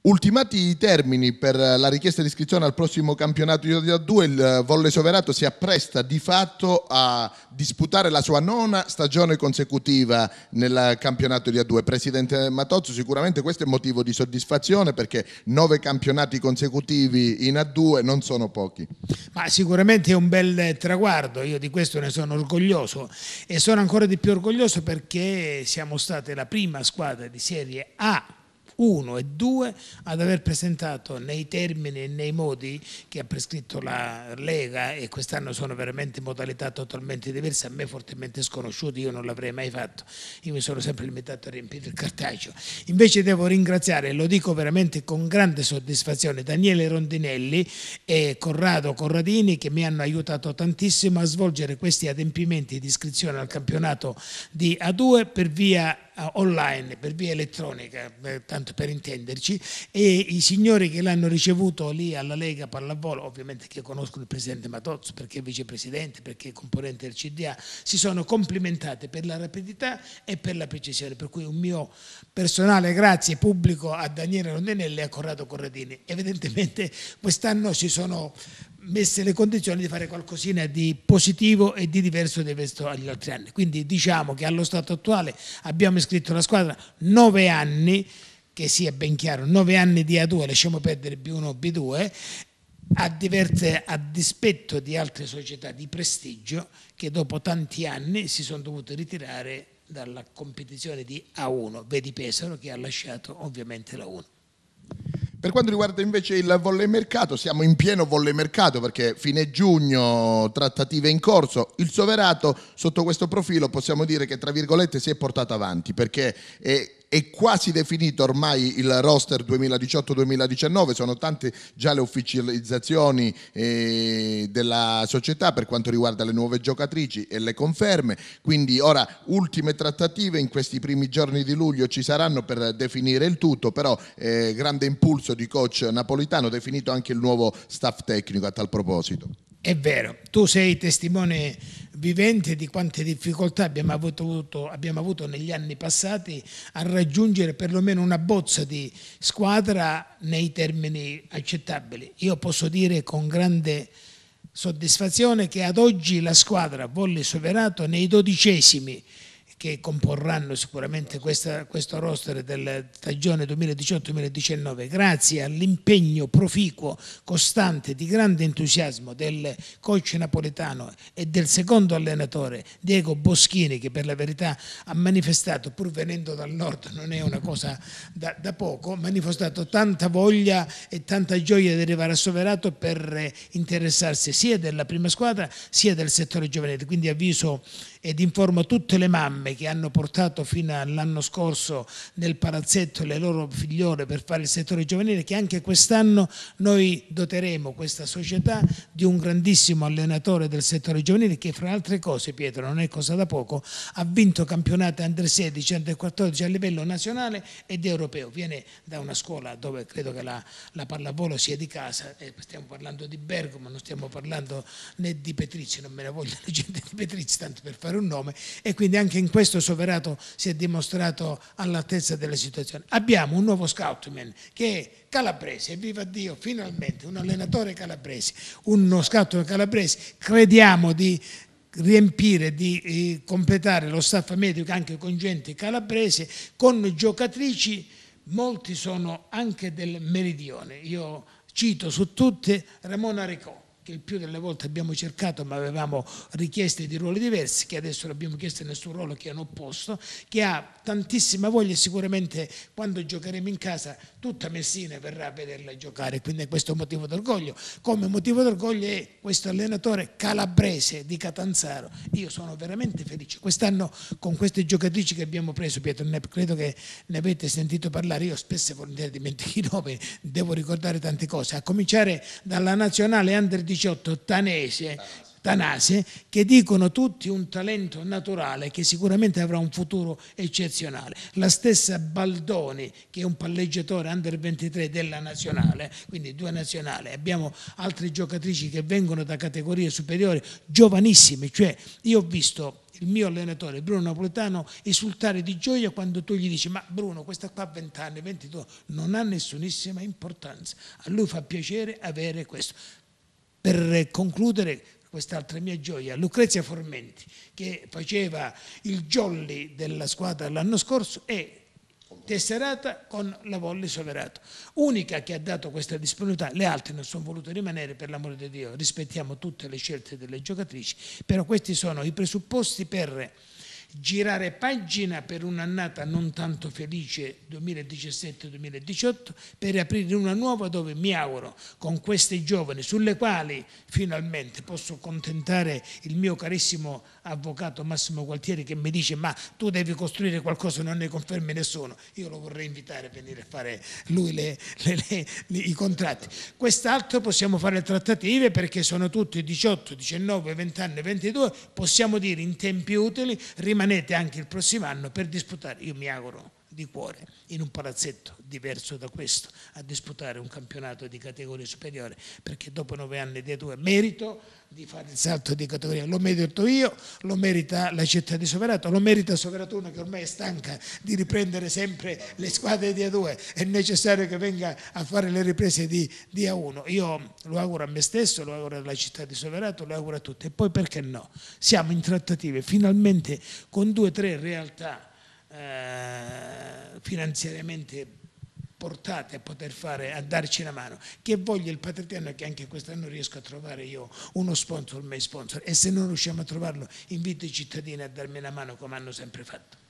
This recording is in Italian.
Ultimati i termini per la richiesta di iscrizione al prossimo campionato di Italia 2, il Volle Soverato si appresta di fatto a disputare la sua nona stagione consecutiva nel campionato di a 2. Presidente Matozzo, sicuramente questo è motivo di soddisfazione perché nove campionati consecutivi in A2 non sono pochi. Ma sicuramente è un bel traguardo, io di questo ne sono orgoglioso e sono ancora di più orgoglioso perché siamo state la prima squadra di Serie A uno e due ad aver presentato nei termini e nei modi che ha prescritto la Lega e quest'anno sono veramente modalità totalmente diverse, a me fortemente sconosciute, io non l'avrei mai fatto, io mi sono sempre limitato a riempire il cartaceo. Invece devo ringraziare, e lo dico veramente con grande soddisfazione, Daniele Rondinelli e Corrado Corradini che mi hanno aiutato tantissimo a svolgere questi adempimenti di iscrizione al campionato di A2 per via online, per via elettronica, eh, tanto per intenderci, e i signori che l'hanno ricevuto lì alla Lega Pallavolo, ovviamente che conoscono il presidente Matozzo perché è vicepresidente, perché è componente del CDA, si sono complimentate per la rapidità e per la precisione, per cui un mio personale grazie pubblico a Daniele Rondinelli e a Corrado Corradini. Evidentemente quest'anno si sono messe le condizioni di fare qualcosina di positivo e di diverso rispetto agli altri anni. Quindi diciamo che allo stato attuale abbiamo iscritto la squadra nove anni, che sia ben chiaro, nove anni di A2, lasciamo perdere B1 o B2, a, diverse, a dispetto di altre società di prestigio che dopo tanti anni si sono dovute ritirare dalla competizione di A1, vedi Pesaro che ha lasciato ovviamente la 1. Per quanto riguarda invece il volle mercato, siamo in pieno volle mercato perché fine giugno trattative in corso. Il Soverato sotto questo profilo possiamo dire che tra virgolette si è portato avanti perché è è quasi definito ormai il roster 2018-2019, sono tante già le ufficializzazioni eh, della società per quanto riguarda le nuove giocatrici e le conferme, quindi ora ultime trattative in questi primi giorni di luglio ci saranno per definire il tutto, però eh, grande impulso di coach napolitano, definito anche il nuovo staff tecnico a tal proposito. È vero, tu sei testimone vivente di quante difficoltà abbiamo avuto, abbiamo avuto, negli anni passati a raggiungere perlomeno una bozza di squadra nei termini accettabili. Io posso dire con grande soddisfazione che ad oggi la squadra Volley Soverato nei dodicesimi che comporranno sicuramente questa, questo roster della stagione 2018-2019, grazie all'impegno proficuo, costante, di grande entusiasmo del coach napoletano e del secondo allenatore Diego Boschini, che per la verità ha manifestato, pur venendo dal nord, non è una cosa da, da poco, manifestato tanta voglia e tanta gioia di arrivare a Soverato per interessarsi sia della prima squadra sia del settore giovanile. Quindi avviso ed informo tutte le mamme mamme che hanno portato fino all'anno scorso nel palazzetto le loro figliole per fare il settore giovanile, che anche quest'anno noi doteremo questa società di un grandissimo allenatore del settore giovanile che fra altre cose, Pietro, non è cosa da poco, ha vinto campionati under 16, under 14 a livello nazionale ed europeo. Viene da una scuola dove credo che la, la pallavolo sia di casa, stiamo parlando di Bergamo, non stiamo parlando né di Petrizzi non me ne voglio la gente di Petrizzi tanto per fare un nome, e quindi anche in questo questo soverato si è dimostrato all'altezza delle situazioni. Abbiamo un nuovo scoutman che è calabrese, viva Dio, finalmente un allenatore calabrese, uno scoutman calabrese, crediamo di riempire, di eh, completare lo staff medico anche con gente calabrese, con giocatrici, molti sono anche del meridione, io cito su tutte Ramona Ricò, che il più delle volte abbiamo cercato ma avevamo richieste di ruoli diversi, che adesso non abbiamo chiesto nessun ruolo che un opposto, che ha tantissima voglia sicuramente quando giocheremo in casa tutta Messina verrà a vederla giocare, quindi questo è un motivo d'orgoglio. Come motivo d'orgoglio è questo allenatore calabrese di Catanzaro, io sono veramente felice. Quest'anno con queste giocatrici che abbiamo preso, Pietro, credo che ne avete sentito parlare, io spesso e volentieri dimentico i nomi, devo ricordare tante cose, a cominciare dalla nazionale under 18 18 Tanese, Tanase, che dicono tutti un talento naturale che sicuramente avrà un futuro eccezionale. La stessa Baldoni, che è un palleggiatore under 23 della nazionale, quindi due nazionali. Abbiamo altre giocatrici che vengono da categorie superiori, giovanissime, cioè io ho visto il mio allenatore Bruno Napoletano esultare di gioia quando tu gli dici ma Bruno questa qua ha 20 anni, 22 non ha nessunissima importanza, a lui fa piacere avere questo per concludere quest'altra mia gioia, Lucrezia Formenti, che faceva il jolly della squadra l'anno scorso e tesserata con la Volle Soverato, unica che ha dato questa disponibilità, le altre non sono volute rimanere per l'amore di Dio, rispettiamo tutte le scelte delle giocatrici, però questi sono i presupposti per girare pagina per un'annata non tanto felice 2017-2018 per aprire una nuova dove mi auguro con queste giovani sulle quali finalmente posso contentare il mio carissimo avvocato Massimo Gualtieri che mi dice ma tu devi costruire qualcosa non ne confermi nessuno io lo vorrei invitare a venire a fare lui le, le, le, i contratti quest'altro possiamo fare trattative perché sono tutti 18, 19, 20 anni, 22 possiamo dire in tempi utili rimanere rimanete anche il prossimo anno per disputare, io mi auguro, di cuore in un palazzetto diverso da questo a disputare un campionato di categoria superiore perché dopo nove anni di due merito di fare il salto di categoria lo merito io, lo merita la città di Soverato, lo merita Soveratuna che ormai è stanca di riprendere sempre le squadre di A2 è necessario che venga a fare le riprese di, di A1 io lo auguro a me stesso, lo auguro alla città di Soverato lo auguro a tutti e poi perché no siamo in trattative finalmente con due o tre realtà eh, finanziariamente portate a poter fare, a darci la mano, che voglia il Padre Eterno che anche quest'anno riesco a trovare io uno sponsor, il sponsor, e se non riusciamo a trovarlo invito i cittadini a darmi la mano come hanno sempre fatto.